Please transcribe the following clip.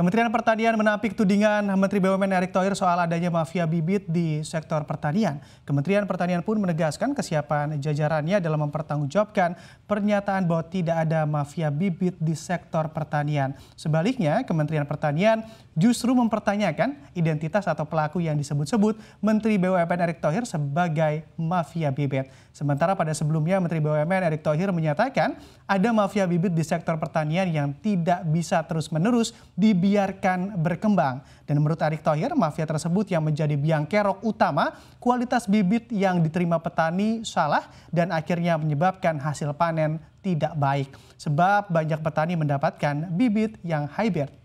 Kementerian Pertanian menampik tudingan Menteri BUMN Erick Thohir soal adanya mafia bibit di sektor pertanian. Kementerian Pertanian pun menegaskan kesiapan jajarannya dalam mempertanggungjawabkan pernyataan bahwa tidak ada mafia bibit di sektor pertanian. Sebaliknya, Kementerian Pertanian justru mempertanyakan identitas atau pelaku yang disebut-sebut Menteri BUMN Erick Thohir sebagai mafia bibit. Sementara pada sebelumnya Menteri BUMN Erick Thohir menyatakan ada mafia bibit di sektor pertanian yang tidak bisa terus-menerus di dibiarkan berkembang. Dan menurut Erick Thohir, mafia tersebut yang menjadi biang kerok utama, kualitas bibit yang diterima petani salah dan akhirnya menyebabkan hasil panen tidak baik. Sebab banyak petani mendapatkan bibit yang hybrid